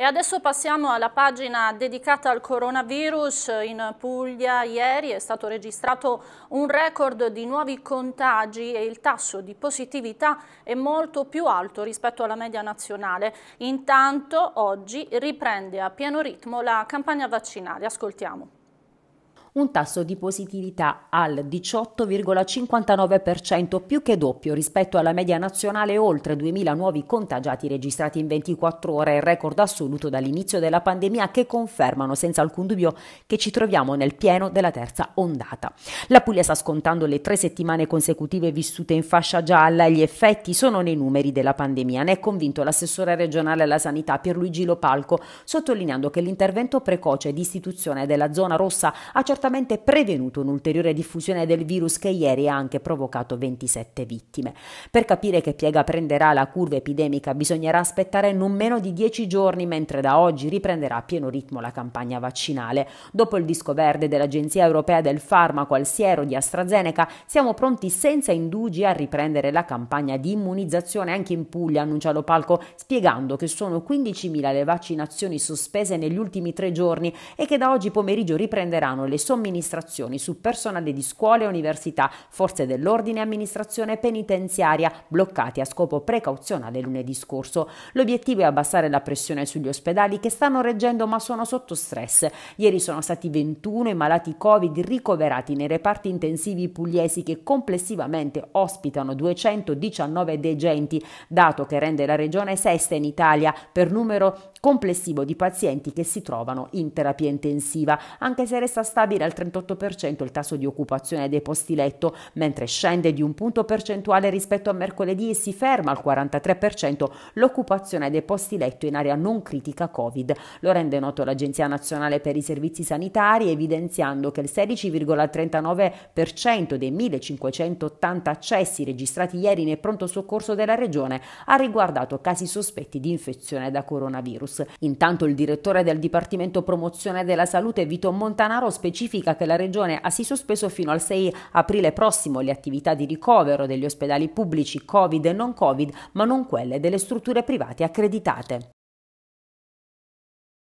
E adesso passiamo alla pagina dedicata al coronavirus. In Puglia ieri è stato registrato un record di nuovi contagi e il tasso di positività è molto più alto rispetto alla media nazionale. Intanto oggi riprende a pieno ritmo la campagna vaccinale. Ascoltiamo un tasso di positività al 18,59%, più che doppio rispetto alla media nazionale, oltre 2.000 nuovi contagiati registrati in 24 ore, il record assoluto dall'inizio della pandemia che confermano senza alcun dubbio che ci troviamo nel pieno della terza ondata. La Puglia sta scontando le tre settimane consecutive vissute in fascia gialla gli effetti sono nei numeri della pandemia. Ne è convinto l'assessore regionale alla sanità Pierluigi Lopalco, sottolineando che l'intervento precoce di istituzione della zona rossa ha certamente certamente prevenuto un'ulteriore diffusione del virus che ieri ha anche provocato 27 vittime. Per capire che piega prenderà la curva epidemica bisognerà aspettare non meno di 10 giorni, mentre da oggi riprenderà a pieno ritmo la campagna vaccinale. Dopo il disco verde dell'Agenzia Europea del Farmaco al siero di AstraZeneca, siamo pronti senza indugi a riprendere la campagna di immunizzazione anche in Puglia, annuncia Lo Palco, spiegando che sono 15.000 le vaccinazioni sospese negli ultimi tre giorni e che da oggi pomeriggio riprenderanno le sospese somministrazioni su personale di scuole, università, forze dell'ordine e amministrazione penitenziaria, bloccati a scopo precauzionale lunedì scorso. L'obiettivo è abbassare la pressione sugli ospedali che stanno reggendo ma sono sotto stress. Ieri sono stati 21 i malati Covid ricoverati nei reparti intensivi pugliesi che complessivamente ospitano 219 degenti, dato che rende la regione sesta in Italia per numero complessivo di pazienti che si trovano in terapia intensiva, anche se resta stabile al 38% il tasso di occupazione dei posti letto, mentre scende di un punto percentuale rispetto a mercoledì e si ferma al 43% l'occupazione dei posti letto in area non critica Covid. Lo rende noto l'Agenzia Nazionale per i Servizi Sanitari evidenziando che il 16,39% dei 1580 accessi registrati ieri nel pronto soccorso della regione ha riguardato casi sospetti di infezione da coronavirus virus. Intanto il direttore del Dipartimento Promozione della Salute Vito Montanaro specifica che la Regione ha si sospeso fino al 6 aprile prossimo le attività di ricovero degli ospedali pubblici Covid e non Covid, ma non quelle delle strutture private accreditate.